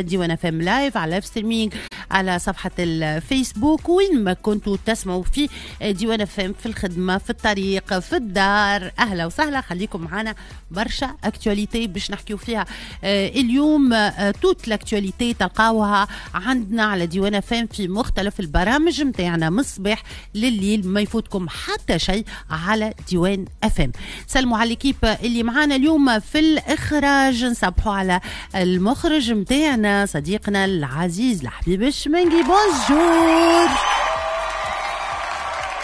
دي وانا فام لايف على لايف ستريمينج على صفحة الفيسبوك وين ما كنتوا تسمعوا في ديوان اف في الخدمة في الطريق في الدار أهلا وسهلا خليكم معنا برشا اكتواليتي باش نحكيو فيها آه، اليوم آه، توت الاكتواليتي تلقاوها عندنا على ديوان اف في مختلف البرامج نتاعنا من الصباح لليل ما يفوتكم حتى شيء على ديوان اف ام سلموا على الكيب اللي معانا اليوم في الاخراج نصبحوا على المخرج نتاعنا صديقنا العزيز الحبيب الشمنقي بونجور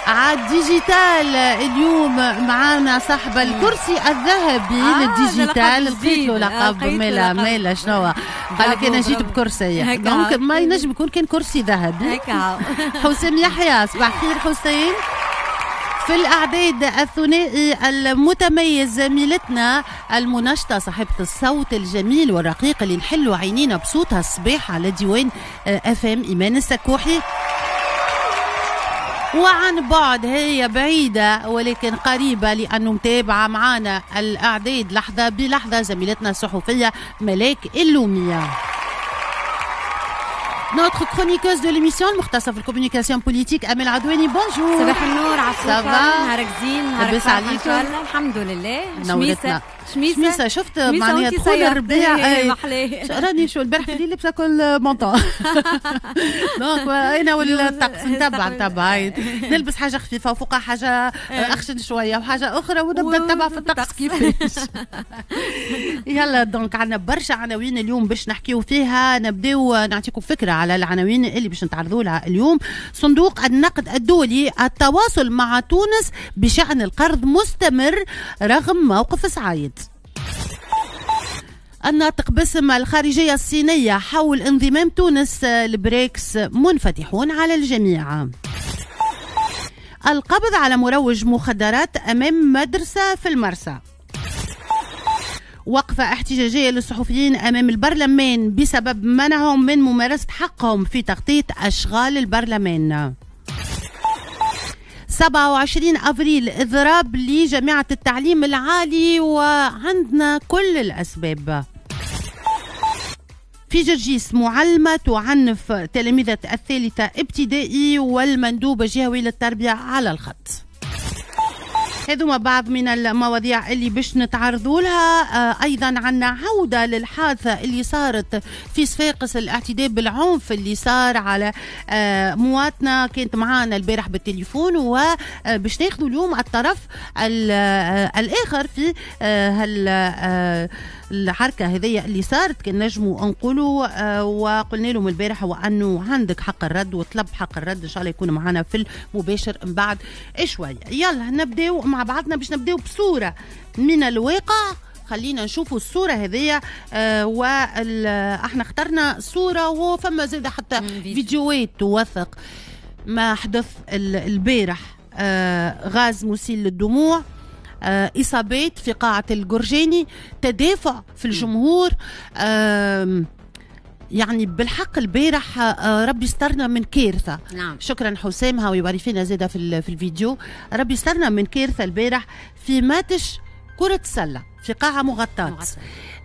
عالديجيتال اليوم معانا صاحب الكرسي الذهبي آه للديجيتال لقيت له لقب آه، ميلا ميلا شنو قال لك انا جيت بكرسي دونك آه. ما ينجم يكون كان كرسي ذهبي آه. حسين يحيى صباح الخير حسين في الأعداد الثنائي المتميز زميلتنا المنشطة صاحبة الصوت الجميل والرقيق اللي نحلوا عينينا بصوتها الصباح على ديوان اف آه، ام إيمان السكوحي وعن بعد هي بعيدة ولكن قريبة لأنه متابعة معانا الأعداد لحظة بلحظة زميلتنا الصحفية ملاك اللومية notre chroniqueuse de l'émission, المختصة في الكوميونيكاسيون بوليتيك أمل عدواني بونجور صباح النور va Ça va نهارك ان شاء الحمد لله شميسه شميسه شفت معناها دخول الربيع راني شو البارح في الليل كل مونطون دونك انا والطقس نتبع نتبع نلبس حاجه خفيفه وفوقها حاجه اخشن شويه وحاجه اخرى ونبدا نتبع في الطقس كيفاش يلا دونك عندنا برشا عناوين اليوم باش نحكيو فيها نبداو نعطيكم فكره على العناوين اللي باش نتعرضوا لها اليوم صندوق النقد الدولي التواصل مع تونس بشأن القرض مستمر رغم موقف سعيد الناطق باسم الخارجية الصينية حول انضمام تونس لبريكس منفتحون على الجميع القبض على مروج مخدرات أمام مدرسة في المرسى وقفة احتجاجية للصحفيين أمام البرلمان بسبب منعهم من ممارسة حقهم في تغطية أشغال البرلمان 27 أفريل إضراب لجامعة التعليم العالي وعندنا كل الأسباب في جرجيس معلمة تعنف تلاميذة الثالثة ابتدائي والمندوبة الجهوي للتربية على الخط خذوا بعض من المواضيع اللي باش نتعرضوا لها آه، ايضا عندنا عوده للحادثه اللي صارت في صفاقس الاعتداء بالعنف اللي صار على آه، مواطنه كانت معانا البارح بالتليفون وباش آه، ناخذوا اليوم الطرف الاخر في هال الحركه هذيا اللي صارت كان نجموا نقولوا آه، وقلنا لهم البارح وانه عندك حق الرد وطلب حق الرد ان شاء الله يكون معنا في المباشر من بعد شويه يلا نبداو مع بعضنا باش نبداو بصوره من الواقع خلينا نشوفوا الصوره هذيا آه، واحنا اخترنا صوره وفما زاد حتى فيديوهات توثق ما حدث البارح آه، غاز مسيل للدموع آه، إصابات في قاعة الجرجاني تدافع في الجمهور يعني بالحق البارح آه، ربي استرنا من كارثه نعم. شكرا حسام هاوي وعرفينا زاده في, في الفيديو ربي استرنا من كارثه البارح في ماتش كره سله في قاعه مغطاه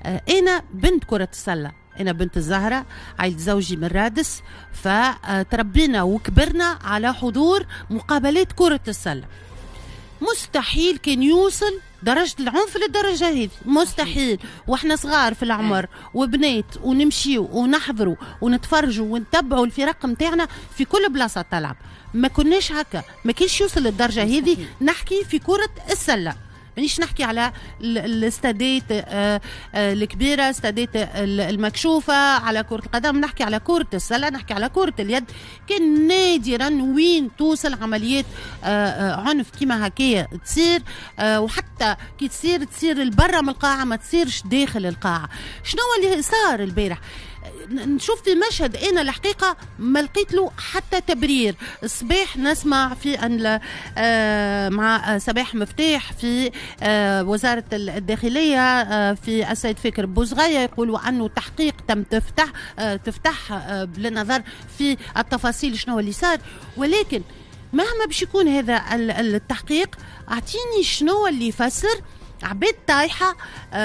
آه، انا بنت كره السله انا بنت الزهره عائله زوجي من رادس فتربينا وكبرنا على حضور مقابلات كره السله مستحيل كان يوصل درجة العنف للدرجة هذه مستحيل واحنا صغار في العمر إيه. وبنات ونمشيو ونحضروا ونتفرجوا ونتبعوا الفرق متاعنا في كل بلاصة تلعب ما كناش هكا ما كانش يوصل للدرجة هذه نحكي في كرة السلة مانيش يعني نحكي على الاستادات آه، آه، الكبيره استادات آه، المكشوفه على كره القدم نحكي على كره السله نحكي على كره اليد كان نادرا وين توصل عمليات عنف كيما هكايا تصير وحتى كي تصير تصير لبرا من القاعه ما تصيرش داخل القاعه شنو اللي صار البارح نشوف في المشهد انا الحقيقه ما لقيت له حتى تبرير صباح نسمع في ان آه، مع صباح مفتاح في آه، وزاره الداخليه آه، في السيد فكر بوزغايه يقولوا انه تحقيق تم تفتح تفتح بالنظر في التفاصيل شنو اللي صار ولكن مهما باش يكون هذا التحقيق اعطيني شنو اللي فسر عباد طايحة آه،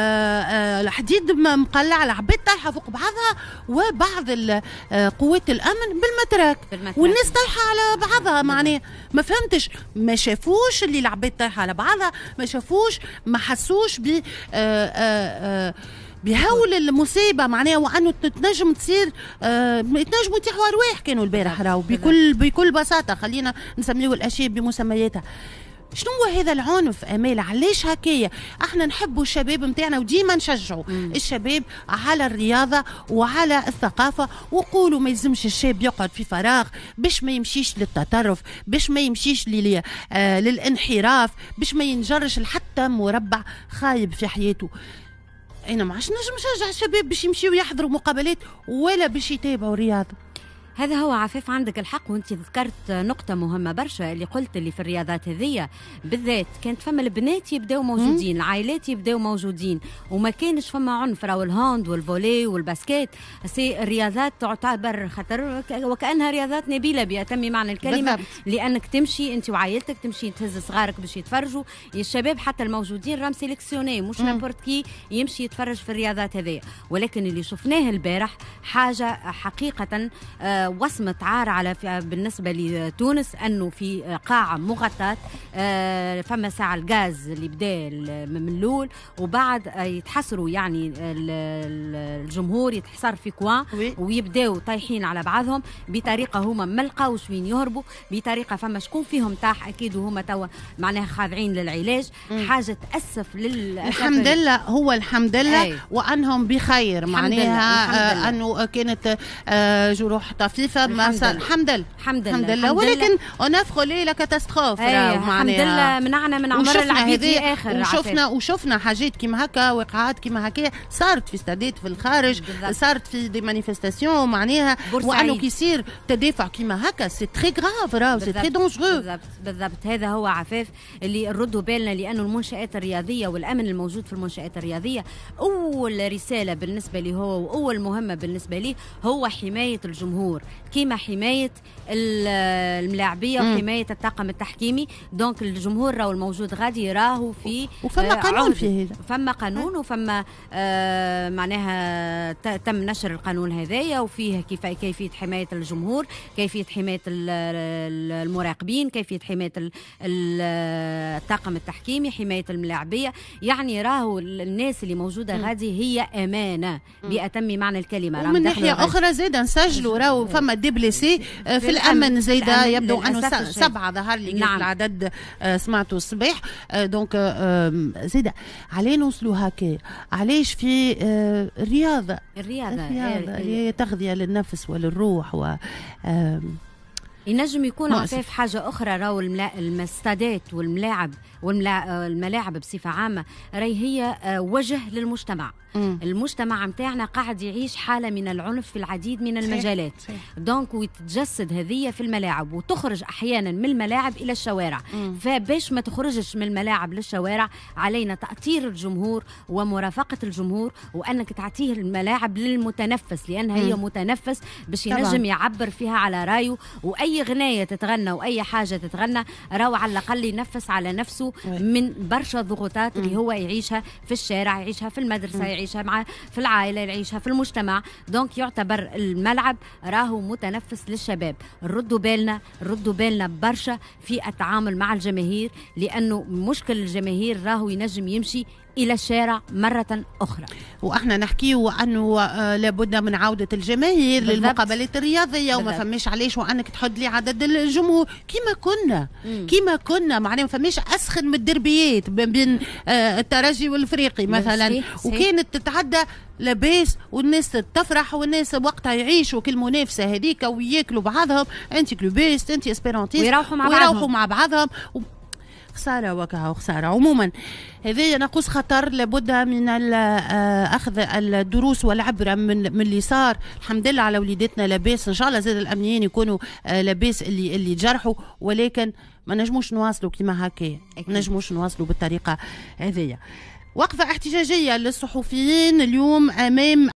آه، الحديد مقلع العباد طايحة فوق بعضها وبعض آه، قوات الأمن بالمتراك والناس طايحة على بعضها معني ما فهمتش ما شافوش اللي العباد طايحة على بعضها ما شافوش ما حسوش ب بهول المصيبه معناها وانه تنجم تصير آه تنجموا يطيحوا ارواح كانوا البارح راهو بكل بكل بساطه خلينا نسميو الاشياء بمسمياتها شنو هو هذا العنف امال علاش هكايا احنا نحبوا الشباب نتاعنا وديما نشجعوا الشباب على الرياضه وعلى الثقافه وقولوا ما يلزمش الشاب يقعد في فراغ باش ما يمشيش للتطرف باش ما يمشيش آه للانحراف باش ما ينجرش لحتى مربع خايب في حياته انا ما عادش نجم نشجع الشباب باش يمشيو يحضروا مقابلات ولا باش يتابعوا رياضه هذا هو عفاف عندك الحق وانت ذكرت نقطة مهمة برشا اللي قلت اللي في الرياضات هذيا بالذات كانت فما البنات يبداو موجودين العائلات يبداو موجودين وما كانش فما عنف راهو الهوند والفولي والباسكيت سي الرياضات تعتبر خطر وكأنها رياضات نبيلة بأتم معنى الكلمة بالضبط. لأنك تمشي انت وعائلتك تمشي تهز صغارك باش يتفرجوا الشباب حتى الموجودين راهم سيليكسيوني مش نابورت كي يمشي يتفرج في الرياضات هذيا ولكن اللي شفناه البارح حاجة حقيقة آه، وصمة عار على بالنسبة لتونس أنه في قاعة مغطاة آه، فما ساعة الغاز اللي بدا من اللول وبعد يتحسروا يعني الجمهور يتحسر في كوان ويبداو طايحين على بعضهم بطريقة هما ما لقاوش وين يهربوا بطريقة فما شكون فيهم تاح أكيد وهما توا معناها خاضعين للعلاج حاجة تأسف لل الحمد لله هو الحمد لله وأنهم بخير معناها آه، أنه كانت آه، جروح خفيفه مثلا الحمد لله الحمد لله الحمد لله ولكن اوناف خولي لا كاتاستروف الحمد لله منعنا من عمر العبيد اخر وشفنا وشفنا حاجات كيما هكا وقعات كيما هكا صارت في استادات في الخارج صارت في دي مانيفستاسيون معناها وانه كي يصير تدافع كيما هكا سي تري غراف راهو سي تري دونجرو بالضبط بالضبط هذا هو عفاف اللي نردوا بالنا لانه المنشات الرياضيه والامن الموجود في المنشات الرياضيه اول رساله بالنسبه لي هو واول مهمه بالنسبه لي هو حمايه الجمهور الجمهور كيما حمايه الملاعبيه وحمايه الطاقم التحكيمي دونك الجمهور راهو الموجود غادي راهو في وفما آه، قانون فيه هذا فما قانون وفما آه معناها تم نشر القانون هذايا وفيه كيف كيفيه حمايه الجمهور كيفيه حمايه المراقبين كيفيه حمايه الطاقم التحكيمي حمايه الملاعبيه يعني راهو الناس اللي موجوده غادي هي امانه باتم معنى الكلمه ومن ناحيه اخرى زاد نسجلوا راهو فما ديبليسي آه، في الامن زايده يبدو انه سبعه ظهر لي نعم. العدد آه، سمعته الصباح آه، دونك زايده علاه نوصلوا هكا علاش في الرياضه الرياضه الرياضه إيه، إيه. هي تغذيه للنفس وللروح و ينجم يكون نعم. عفاف حاجة أخرى راهو المستادات والملاعب والملاعب بصفة عامة راهي هي آه، وجه للمجتمع مم. المجتمع متاعنا قاعد يعيش حالة من العنف في العديد من المجالات صحيح. صحيح. دونك وتتجسد هذه في الملاعب وتخرج أحيانا من الملاعب إلى الشوارع مم. فباش ما تخرجش من الملاعب للشوارع علينا تأطير الجمهور ومرافقة الجمهور وأنك تعطيه الملاعب للمتنفس لأنها مم. هي متنفس باش ينجم يعبر فيها على رايه وأي اي غنايه تتغنى واي حاجه تتغنى راهو على الاقل ينفس على نفسه من برشا ضغوطات اللي هو يعيشها في الشارع يعيشها في المدرسه يعيشها مع في العائله يعيشها في المجتمع دونك يعتبر الملعب راهو متنفس للشباب ردوا بالنا ردوا بالنا برشا في التعامل مع الجماهير لانه مشكل الجماهير راهو ينجم يمشي إلى الشارع مرة أخرى وإحنا نحكيه أنه آه، لابد من عودة الجماهير للمقابلات الرياضية وما فماش علاش وأنك تحد لي عدد الجمهور كما كنا كما كنا معناها ما فماش أسخن من الدربيات بين آه، الترجي والفريقي مثلا وكانت تتعدى لاباس والناس تفرح والناس وقتها يعيشوا كل منافسه هذيك وياكلوا بعضهم انت كلوبيست انت اسبيرونتيست ويروحوا مع بعضهم ويروحوا مع بعضهم خسارة وكها خسارة عموما هذا ناقوس خطر لابد من آه، أخذ الدروس والعبرة من, من اللي صار الحمد لله على وليداتنا لاباس إن شاء الله زاد الأمنيين يكونوا آه، لاباس اللي اللي جرحوا ولكن ما نجموش نواصلوا كما هكا ما نجموش نواصلوا بالطريقة هذه وقفة احتجاجية للصحفيين اليوم أمام